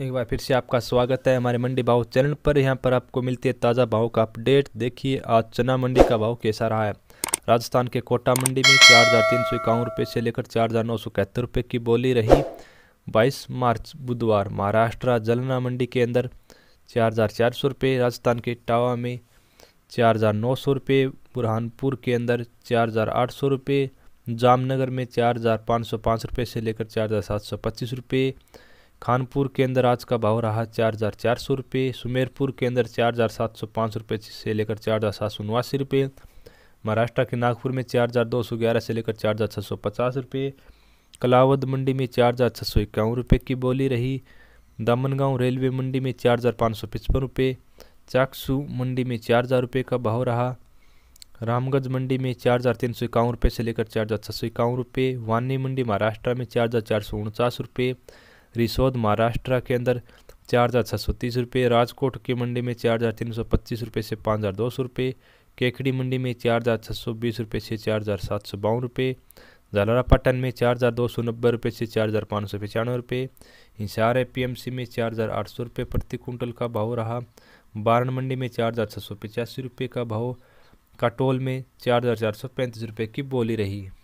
एक बार फिर से आपका स्वागत है हमारे मंडी भाव चैनल पर यहाँ पर आपको मिलती है ताज़ा भाव का अपडेट देखिए आज चना मंडी का भाव कैसा रहा है राजस्थान के कोटा मंडी में चार हज़ार तीन सौ इक्यावन रुपये से लेकर चार हज़ार नौ सौ इकहत्तर रुपये की बोली रही बाईस मार्च बुधवार महाराष्ट्र जलना मंडी के अंदर चार हज़ार चार सौ रुपये राजस्थान के टावा में चार हज़ार नौ सौ रुपये बुरहानपुर के अंदर चार हज़ार आठ सौ रुपये जामनगर में चार हज़ार पाँच सौ पाँच रुपये से लेकर चार हज़ार सात सौ पच्चीस रुपये खानपुर के अंदर आज का भाव रहा चार हज़ार चार सौ रुपये सुमेरपुर के अंदर चार हज़ार सात सौ पाँच रुपये से लेकर चार हज़ार सात सौ नवासी रुपये महाराष्ट्र के नागपुर में चार हज़ार दो सौ ग्यारह से लेकर चार हज़ार छः सौ पचास रुपये कलावद मंडी में चार हज़ार छः सौ इक्यावन रुपये की बोली रही दामनगांव रेलवे मंडी में चार हज़ार पाँच सौ पचपन रुपये चाकसू मंडी में चार हज़ार रुपये का भाव रहा रामगंज मंडी में चार हज़ार तीन सौ इक्यावन रुपये से लेकर चार हज़ार छः सौ इक्यावन रुपये वानी मंडी महाराष्ट्र में चार हज़ार चार सौ उनचास रुपये रिसोद महाराष्ट्र के अंदर चार हज़ार छः सौ तीस रुपये राजकोट की मंडी में चार हज़ार तीन सौ पच्चीस रुपये से पाँच हज़ार दो सौ रुपये केकड़ी मंडी में चार हज़ार छः सौ बीस रुपये से चार हज़ार सात सौ बावन रुपये झालारापाटन में चार हज़ार दो सौ नब्बे रुपये से चार हज़ार पाँच सौ पचानवे रुपये Hisar A P M C में चार हज़ार आठ सौ रुपये प्रति कुंटल का भाव रहा बारण मंडी में चार हज़ार छः सौ पचासी रुपये का भाव काटोल में चार हज़ार चार सौ पैंतीस रुपये की बोली रही